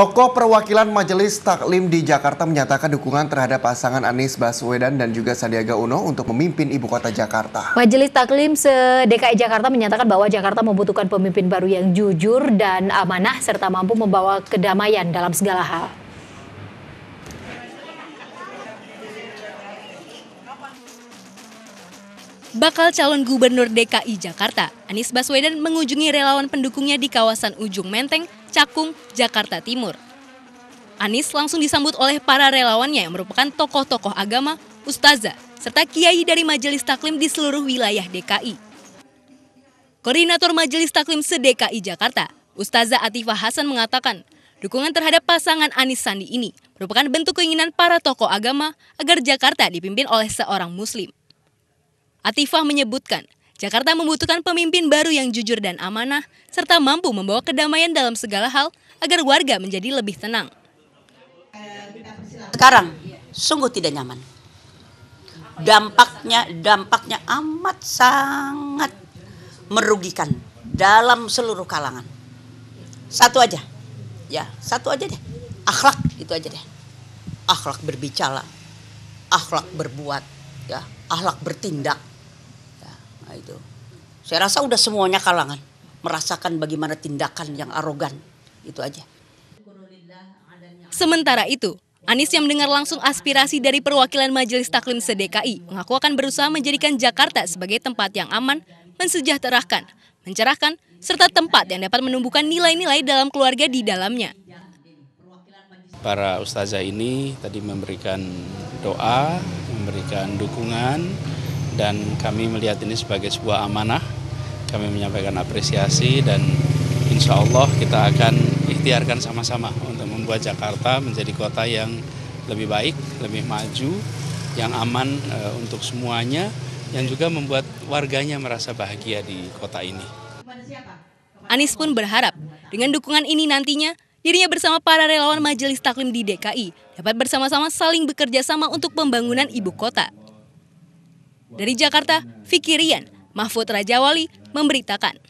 Tokoh perwakilan Majelis Taklim di Jakarta menyatakan dukungan terhadap pasangan Anies Baswedan dan juga Sandiaga Uno untuk memimpin ibu kota Jakarta. Majelis Taklim se-DKI Jakarta menyatakan bahwa Jakarta membutuhkan pemimpin baru yang jujur dan amanah serta mampu membawa kedamaian dalam segala hal. Bakal calon gubernur DKI Jakarta, Anies Baswedan mengunjungi relawan pendukungnya di kawasan Ujung Menteng, Cakung, Jakarta Timur. Anies langsung disambut oleh para relawannya yang merupakan tokoh-tokoh agama, ustazah, serta kiai dari majelis taklim di seluruh wilayah DKI. Koordinator Majelis Taklim se-DKI Jakarta, Ustazah Atifah Hasan mengatakan, dukungan terhadap pasangan Anies Sandi ini merupakan bentuk keinginan para tokoh agama agar Jakarta dipimpin oleh seorang muslim. Atifah menyebutkan, Jakarta membutuhkan pemimpin baru yang jujur dan amanah, serta mampu membawa kedamaian dalam segala hal agar warga menjadi lebih tenang. Sekarang sungguh tidak nyaman. Dampaknya dampaknya amat sangat merugikan dalam seluruh kalangan. Satu aja. Ya, satu aja deh. Akhlak itu aja deh. Akhlak berbicara, akhlak berbuat, ya, akhlak bertindak itu. Saya rasa udah semuanya kalangan merasakan bagaimana tindakan yang arogan itu aja. Sementara itu, Anies yang mendengar langsung aspirasi dari perwakilan Majelis Taklim SDKI mengaku akan berusaha menjadikan Jakarta sebagai tempat yang aman, mensejahterakan, mencerahkan, serta tempat yang dapat menumbuhkan nilai-nilai dalam keluarga di dalamnya. Para ustazah ini tadi memberikan doa, memberikan dukungan, dan kami melihat ini sebagai sebuah amanah. Kami menyampaikan apresiasi dan insya Allah kita akan ikhtiarkan sama-sama untuk membuat Jakarta menjadi kota yang lebih baik, lebih maju, yang aman e, untuk semuanya, yang juga membuat warganya merasa bahagia di kota ini. Anies pun berharap dengan dukungan ini nantinya Dirinya bersama para relawan Majelis Taklim di DKI dapat bersama-sama saling bekerja sama untuk pembangunan ibu kota. Dari Jakarta, Fikirian, Mahfud Rajawali memberitakan.